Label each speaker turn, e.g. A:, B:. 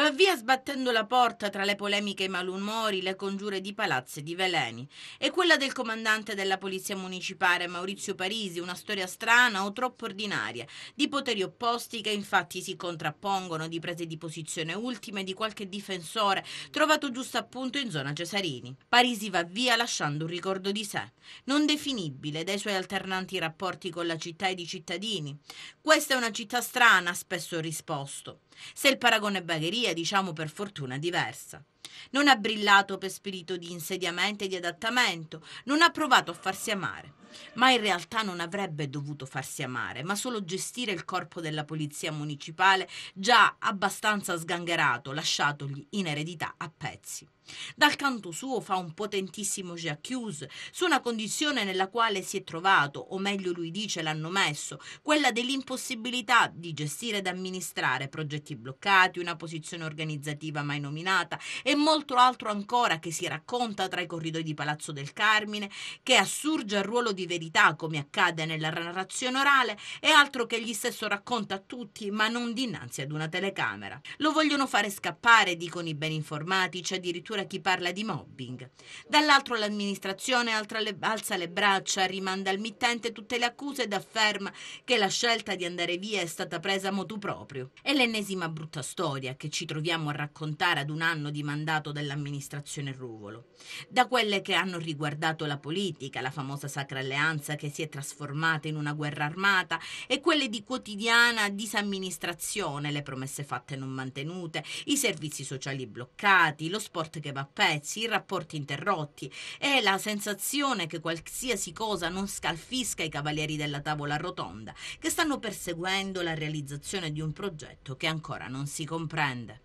A: Va via sbattendo la porta tra le polemiche e i malumori, le congiure di palazzi e di veleni. E quella del comandante della polizia municipale Maurizio Parisi, una storia strana o troppo ordinaria, di poteri opposti che infatti si contrappongono, di prese di posizione ultime di qualche difensore trovato giusto appunto in zona Cesarini. Parisi va via lasciando un ricordo di sé, non definibile dai suoi alternanti rapporti con la città e i cittadini. Questa è una città strana, spesso risposto se il paragone è bagheria, diciamo per fortuna diversa. Non ha brillato per spirito di insediamento e di adattamento, non ha provato a farsi amare. Ma in realtà non avrebbe dovuto farsi amare, ma solo gestire il corpo della polizia municipale già abbastanza sgangherato, lasciatogli in eredità a pezzi. Dal canto suo fa un potentissimo Jacques su una condizione nella quale si è trovato, o meglio lui dice l'hanno messo, quella dell'impossibilità di gestire ed amministrare progetti bloccati, una posizione organizzativa mai nominata e molto altro ancora che si racconta tra i corridoi di Palazzo del Carmine, che assurge al ruolo di verità come accade nella narrazione orale e altro che egli stesso racconta a tutti ma non dinanzi ad una telecamera. Lo vogliono fare scappare, dicono i ben informati, c'è addirittura chi parla di mobbing. Dall'altro l'amministrazione le, alza le braccia, rimanda al mittente tutte le accuse ed afferma che la scelta di andare via è stata presa a motu proprio. È l'ennesima brutta storia che ci troviamo a raccontare ad un anno di mandato comandato dall'amministrazione Ruvolo, da quelle che hanno riguardato la politica, la famosa Sacra Alleanza che si è trasformata in una guerra armata, e quelle di quotidiana disamministrazione, le promesse fatte non mantenute, i servizi sociali bloccati, lo sport che va a pezzi, i rapporti interrotti e la sensazione che qualsiasi cosa non scalfisca i cavalieri della tavola rotonda, che stanno perseguendo la realizzazione di un progetto che ancora non si comprende.